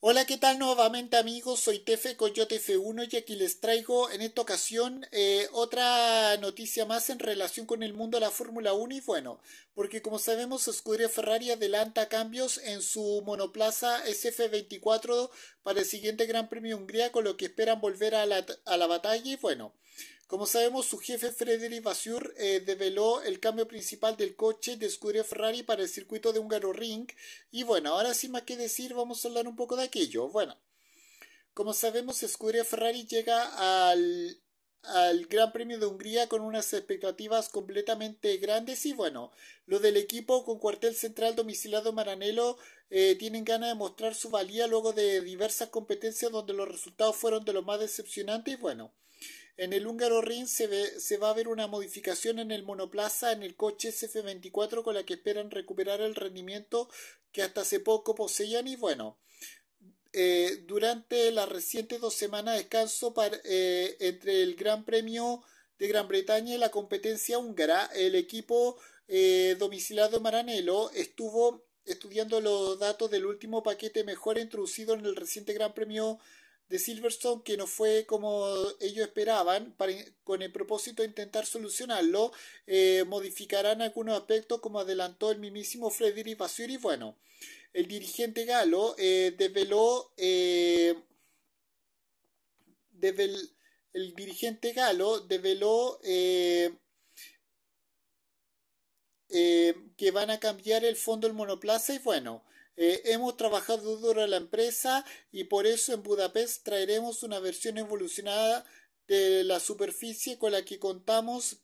Hola, ¿qué tal nuevamente amigos? Soy Tefe Coyote F1 y aquí les traigo en esta ocasión eh, otra noticia más en relación con el mundo de la Fórmula 1 y bueno, porque como sabemos Scuderia Ferrari adelanta cambios en su monoplaza SF24 para el siguiente Gran Premio de Hungría con lo que esperan volver a la, a la batalla y bueno. Como sabemos, su jefe Frederic Vasseur eh, develó el cambio principal del coche de Scuderia Ferrari para el circuito de Húngaro Ring. Y bueno, ahora sin más que decir, vamos a hablar un poco de aquello. Bueno, como sabemos, Scuderia Ferrari llega al, Gran Premio de Hungría con unas expectativas completamente grandes y bueno, lo del equipo con cuartel central domiciliado Maranello eh, tienen ganas de mostrar su valía luego de diversas competencias donde los resultados fueron de lo más decepcionantes y bueno, en el húngaro Ring se, ve, se va a ver una modificación en el monoplaza en el coche SF24 con la que esperan recuperar el rendimiento que hasta hace poco poseían y bueno, eh, durante las recientes dos semanas de descanso eh, entre el Gran Premio de Gran Bretaña y la competencia húngara, el equipo eh, domicilado Maranello estuvo estudiando los datos del último paquete mejor introducido en el reciente Gran Premio de Silverstone que no fue como ellos esperaban, con el propósito de intentar solucionarlo, eh, modificarán algunos aspectos como adelantó el mismísimo Frederick y Bueno, el dirigente galo eh, develó eh, el dirigente galo desveló que van a cambiar el fondo del monoplaza y bueno, eh, hemos trabajado duro en la empresa y por eso en Budapest traeremos una versión evolucionada de la superficie con la que contamos,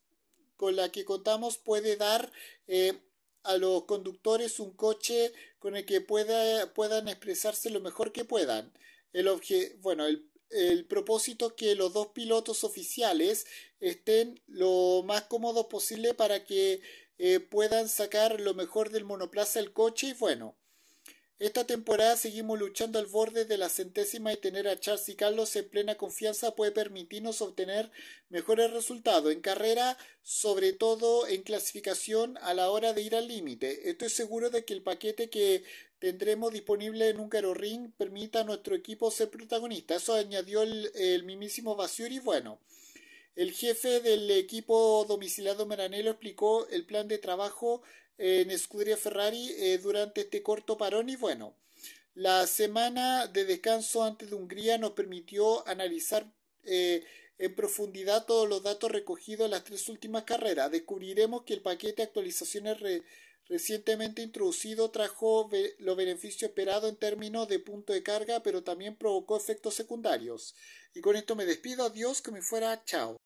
con la que contamos puede dar eh, a los conductores un coche con el que puedan expresarse lo mejor que puedan. El propósito bueno, el propósito que los dos pilotos oficiales estén lo más cómodos posible para que eh, puedan sacar lo mejor del monoplaza el coche y bueno esta temporada seguimos luchando al borde de la centésima y tener a Charles y Carlos en plena confianza puede permitirnos obtener mejores resultados en carrera, sobre todo en clasificación a la hora de ir al límite. Estoy seguro de que el paquete que tendremos disponible en un caro Ring permita a nuestro equipo ser protagonista. Eso añadió el, mimísimo mismísimo Basuri. Bueno. El jefe del equipo domiciliado Maranello explicó el plan de trabajo en Scuderia Ferrari eh, durante este corto parón y bueno, la semana de descanso antes de Hungría nos permitió analizar eh, en profundidad todos los datos recogidos en las tres últimas carreras. Descubriremos que el paquete de actualizaciones recientemente introducido trajo los beneficios esperados en términos de punto de carga, pero también provocó efectos secundarios. Y con esto me despido, adiós, que me fuera, chao.